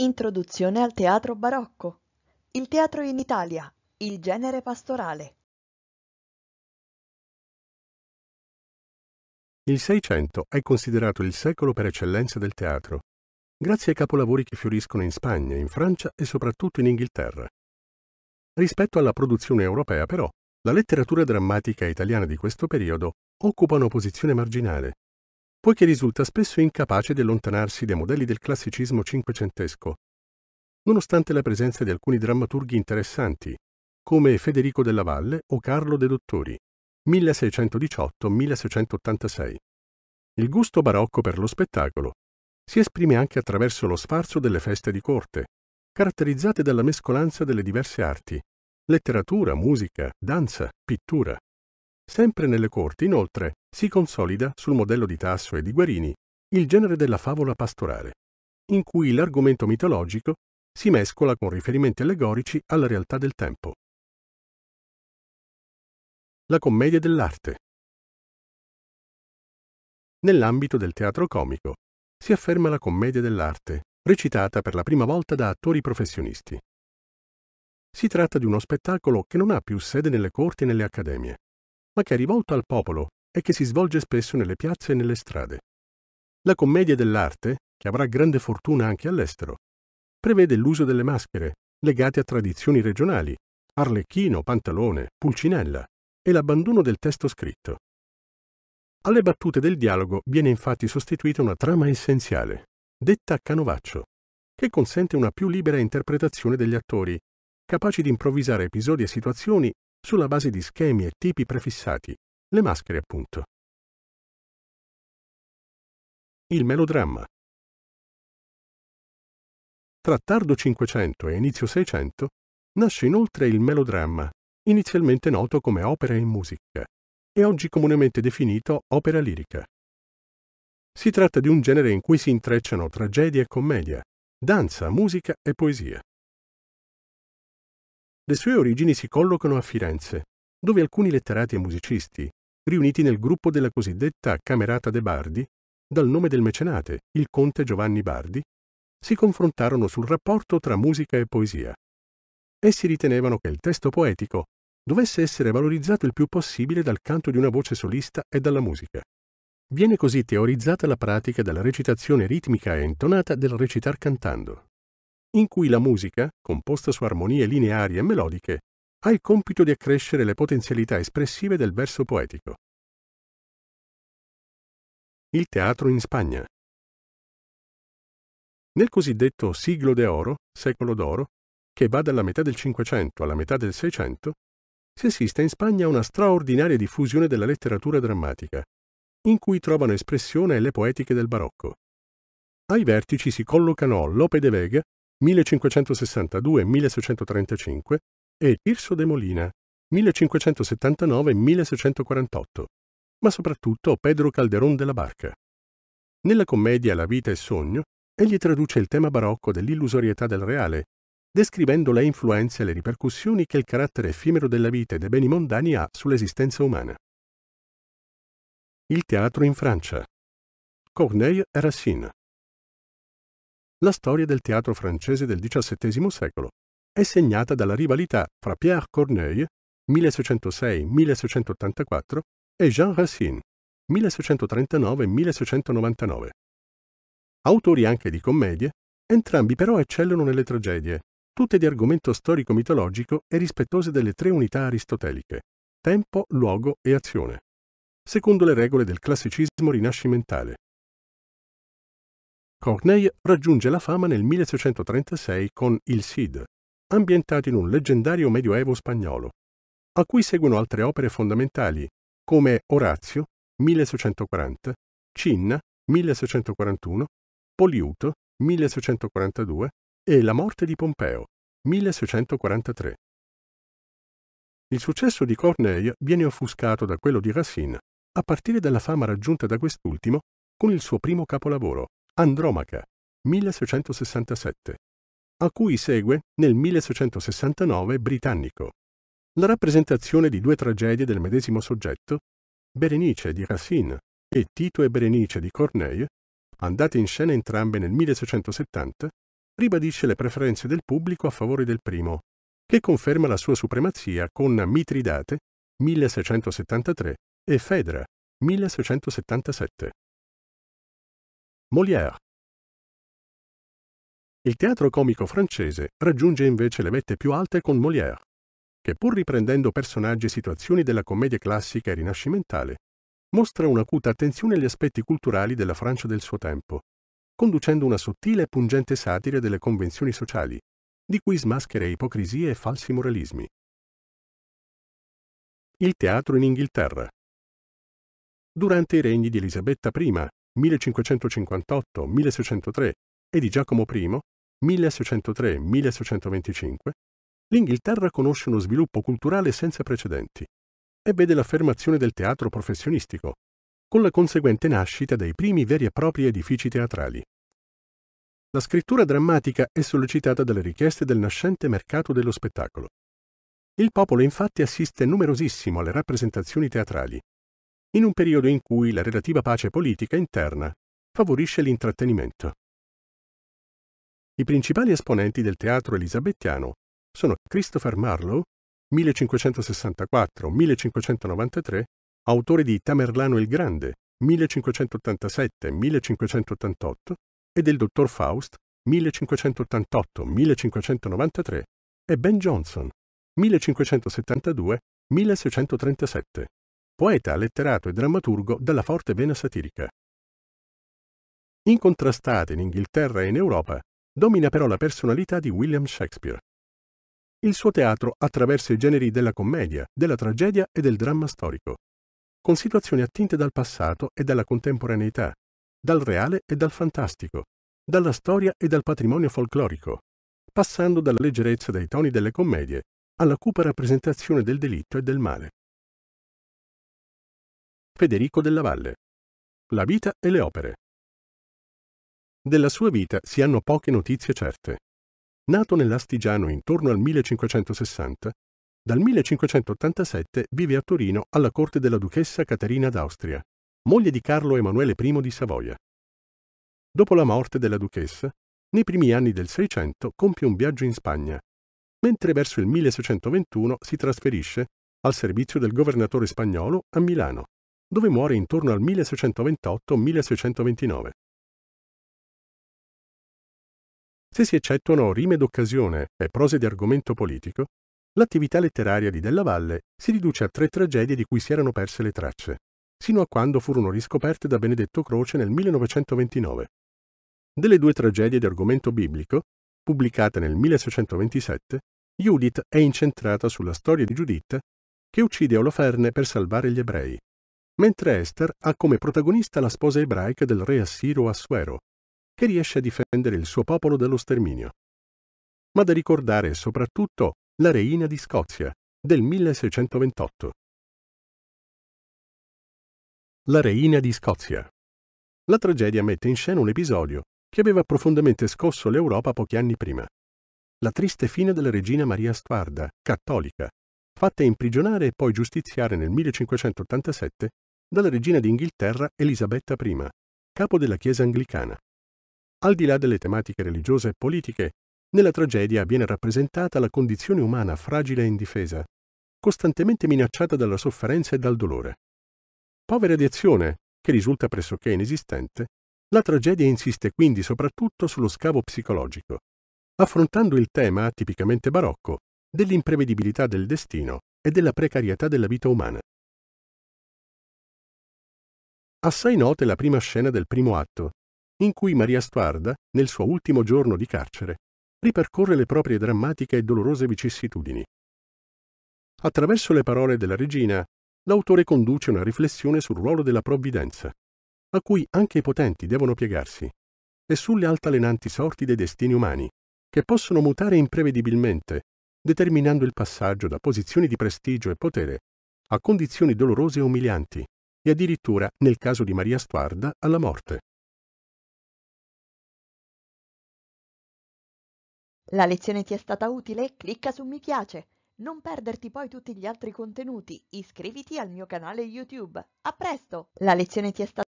Introduzione al teatro barocco. Il teatro in Italia. Il genere pastorale. Il Seicento è considerato il secolo per eccellenza del teatro, grazie ai capolavori che fioriscono in Spagna, in Francia e soprattutto in Inghilterra. Rispetto alla produzione europea, però, la letteratura drammatica italiana di questo periodo occupa una posizione marginale, poiché risulta spesso incapace di allontanarsi dai modelli del classicismo cinquecentesco, nonostante la presenza di alcuni drammaturghi interessanti, come Federico della Valle o Carlo De Dottori, 1618-1686. Il gusto barocco per lo spettacolo si esprime anche attraverso lo sfarzo delle feste di corte, caratterizzate dalla mescolanza delle diverse arti, letteratura, musica, danza, pittura. Sempre nelle corti, inoltre, si consolida, sul modello di Tasso e di Guarini, il genere della favola pastorale, in cui l'argomento mitologico si mescola con riferimenti allegorici alla realtà del tempo. La commedia dell'arte. Nell'ambito del teatro comico si afferma la commedia dell'arte, recitata per la prima volta da attori professionisti. Si tratta di uno spettacolo che non ha più sede nelle corti e nelle accademie ma che è rivolto al popolo e che si svolge spesso nelle piazze e nelle strade. La commedia dell'arte, che avrà grande fortuna anche all'estero, prevede l'uso delle maschere, legate a tradizioni regionali, arlecchino, pantalone, pulcinella, e l'abbandono del testo scritto. Alle battute del dialogo viene infatti sostituita una trama essenziale, detta a canovaccio, che consente una più libera interpretazione degli attori, capaci di improvvisare episodi e situazioni sulla base di schemi e tipi prefissati, le maschere appunto. Il melodramma. Tra tardo 500 e inizio 600 nasce inoltre il melodramma, inizialmente noto come opera in musica e oggi comunemente definito opera lirica. Si tratta di un genere in cui si intrecciano tragedia e commedia, danza, musica e poesia. Le sue origini si collocano a Firenze, dove alcuni letterati e musicisti, riuniti nel gruppo della cosiddetta Camerata de Bardi, dal nome del mecenate, il conte Giovanni Bardi, si confrontarono sul rapporto tra musica e poesia. Essi ritenevano che il testo poetico dovesse essere valorizzato il più possibile dal canto di una voce solista e dalla musica. Viene così teorizzata la pratica della recitazione ritmica e intonata del recitar cantando, in cui la musica, composta su armonie lineari e melodiche, ha il compito di accrescere le potenzialità espressive del verso poetico. Il teatro in Spagna Nel cosiddetto siglo de oro, secolo d'oro, che va dalla metà del Cinquecento alla metà del Seicento, si assiste in Spagna a una straordinaria diffusione della letteratura drammatica, in cui trovano espressione le poetiche del barocco. Ai vertici si collocano Lope de Vega 1562-1635 e Tirso de Molina 1579-1648, ma soprattutto Pedro Calderón della Barca. Nella commedia La vita e sogno, egli traduce il tema barocco dell'illusorietà del reale, descrivendo le influenze e le ripercussioni che il carattere effimero della vita e dei beni mondani ha sull'esistenza umana. Il teatro in Francia. Corneille e Racine la storia del teatro francese del XVII secolo è segnata dalla rivalità fra Pierre Corneille 1606-1684 e Jean Racine 1639-1699. Autori anche di commedie, entrambi però eccellono nelle tragedie, tutte di argomento storico-mitologico e rispettose delle tre unità aristoteliche, tempo, luogo e azione, secondo le regole del classicismo rinascimentale. Corneille raggiunge la fama nel 1636 con Il Cid, ambientato in un leggendario medioevo spagnolo, a cui seguono altre opere fondamentali come Orazio 1640, Cinna 1641, Poliuto 1642 e La morte di Pompeo 1643. Il successo di Corneille viene offuscato da quello di Racine, a partire dalla fama raggiunta da quest'ultimo con il suo primo capolavoro, Andromaca, 1667, a cui segue nel 1669 Britannico. La rappresentazione di due tragedie del medesimo soggetto, Berenice di Racine e Tito e Berenice di Corneille, andate in scena entrambe nel 1670, ribadisce le preferenze del pubblico a favore del primo, che conferma la sua supremazia con Mitridate 1673 e Fedra 1677. Molière. Il teatro comico francese raggiunge invece le vette più alte con Molière, che pur riprendendo personaggi e situazioni della commedia classica e rinascimentale, mostra un'acuta attenzione agli aspetti culturali della Francia del suo tempo, conducendo una sottile e pungente satira delle convenzioni sociali, di cui smaschera ipocrisie e falsi moralismi. Il teatro in Inghilterra. Durante i regni di Elisabetta I 1558-1603 e di Giacomo I 1603-1625, l'Inghilterra conosce uno sviluppo culturale senza precedenti e vede l'affermazione del teatro professionistico, con la conseguente nascita dei primi veri e propri edifici teatrali. La scrittura drammatica è sollecitata dalle richieste del nascente mercato dello spettacolo. Il popolo infatti assiste numerosissimo alle rappresentazioni teatrali, in un periodo in cui la relativa pace politica interna favorisce l'intrattenimento. I principali esponenti del teatro elisabettiano sono Christopher Marlowe, 1564-1593, autore di Tamerlano il Grande, 1587-1588, e del Dottor Faust, 1588-1593, e Ben Johnson, 1572-1637 poeta, letterato e drammaturgo dalla forte vena satirica. Incontrastata in Inghilterra e in Europa, domina però la personalità di William Shakespeare. Il suo teatro attraversa i generi della commedia, della tragedia e del dramma storico, con situazioni attinte dal passato e dalla contemporaneità, dal reale e dal fantastico, dalla storia e dal patrimonio folclorico, passando dalla leggerezza dei toni delle commedie alla cupa rappresentazione del delitto e del male. Federico della Valle. La vita e le opere. Della sua vita si hanno poche notizie certe. Nato nell'Astigiano intorno al 1560, dal 1587 vive a Torino alla corte della duchessa Caterina d'Austria, moglie di Carlo Emanuele I di Savoia. Dopo la morte della duchessa, nei primi anni del Seicento compie un viaggio in Spagna, mentre verso il 1621 si trasferisce al servizio del governatore spagnolo a Milano dove muore intorno al 1628-1629. Se si eccettuano rime d'occasione e prose di argomento politico, l'attività letteraria di Della Valle si riduce a tre tragedie di cui si erano perse le tracce, sino a quando furono riscoperte da Benedetto Croce nel 1929. Delle due tragedie di argomento biblico, pubblicate nel 1627, Judith è incentrata sulla storia di Giuditta che uccide Oloferne per salvare gli ebrei mentre Esther ha come protagonista la sposa ebraica del re assiro Assuero, che riesce a difendere il suo popolo dallo sterminio. Ma da ricordare soprattutto la reina di Scozia del 1628. La reina di Scozia. La tragedia mette in scena un episodio che aveva profondamente scosso l'Europa pochi anni prima. La triste fine della regina Maria Stuarda, cattolica, fatta imprigionare e poi giustiziare nel 1587 dalla regina d'Inghilterra Elisabetta I, capo della Chiesa anglicana. Al di là delle tematiche religiose e politiche, nella tragedia viene rappresentata la condizione umana fragile e indifesa, costantemente minacciata dalla sofferenza e dal dolore. Povera di azione, che risulta pressoché inesistente, la tragedia insiste quindi soprattutto sullo scavo psicologico, affrontando il tema tipicamente barocco dell'imprevedibilità del destino e della precarietà della vita umana. Assai nota è la prima scena del primo atto, in cui Maria Stuarda, nel suo ultimo giorno di carcere, ripercorre le proprie drammatiche e dolorose vicissitudini. Attraverso le parole della regina, l'autore conduce una riflessione sul ruolo della provvidenza, a cui anche i potenti devono piegarsi, e sulle altalenanti sorti dei destini umani, che possono mutare imprevedibilmente, determinando il passaggio da posizioni di prestigio e potere a condizioni dolorose e umilianti, e addirittura, nel caso di Maria Stvarda, alla morte. La lezione ti è stata utile? Clicca su mi piace! Non perderti poi tutti gli altri contenuti, iscriviti al mio canale YouTube. A presto! La lezione ti è stata